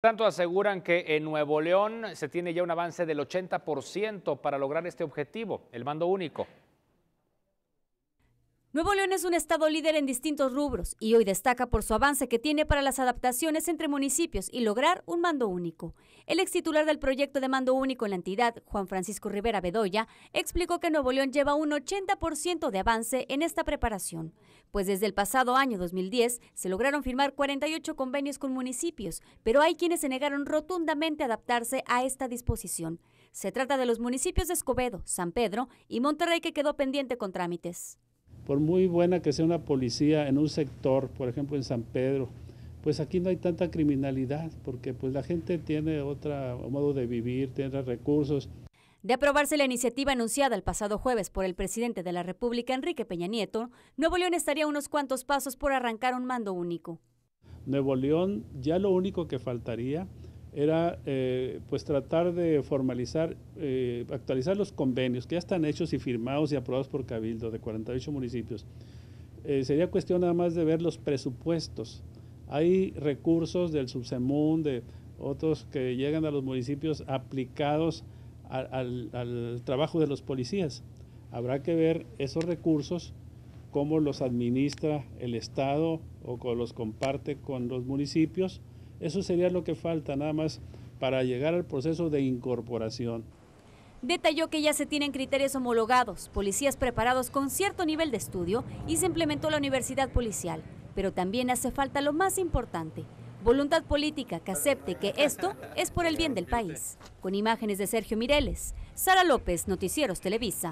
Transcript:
Tanto aseguran que en Nuevo León se tiene ya un avance del 80% para lograr este objetivo, el mando único. Nuevo León es un estado líder en distintos rubros y hoy destaca por su avance que tiene para las adaptaciones entre municipios y lograr un mando único. El ex titular del proyecto de mando único en la entidad, Juan Francisco Rivera Bedoya, explicó que Nuevo León lleva un 80% de avance en esta preparación, pues desde el pasado año 2010 se lograron firmar 48 convenios con municipios, pero hay quienes se negaron rotundamente a adaptarse a esta disposición. Se trata de los municipios de Escobedo, San Pedro y Monterrey que quedó pendiente con trámites por muy buena que sea una policía en un sector, por ejemplo en San Pedro, pues aquí no hay tanta criminalidad, porque pues la gente tiene otro modo de vivir, tiene recursos. De aprobarse la iniciativa anunciada el pasado jueves por el presidente de la República, Enrique Peña Nieto, Nuevo León estaría unos cuantos pasos por arrancar un mando único. Nuevo León ya lo único que faltaría era eh, pues tratar de formalizar, eh, actualizar los convenios que ya están hechos y firmados y aprobados por Cabildo de 48 municipios. Eh, sería cuestión nada más de ver los presupuestos. Hay recursos del subsemún, de otros que llegan a los municipios aplicados al, al trabajo de los policías. Habrá que ver esos recursos, cómo los administra el Estado o cómo los comparte con los municipios eso sería lo que falta nada más para llegar al proceso de incorporación. Detalló que ya se tienen criterios homologados, policías preparados con cierto nivel de estudio y se implementó la universidad policial. Pero también hace falta lo más importante, voluntad política que acepte que esto es por el bien del país. Con imágenes de Sergio Mireles, Sara López, Noticieros Televisa.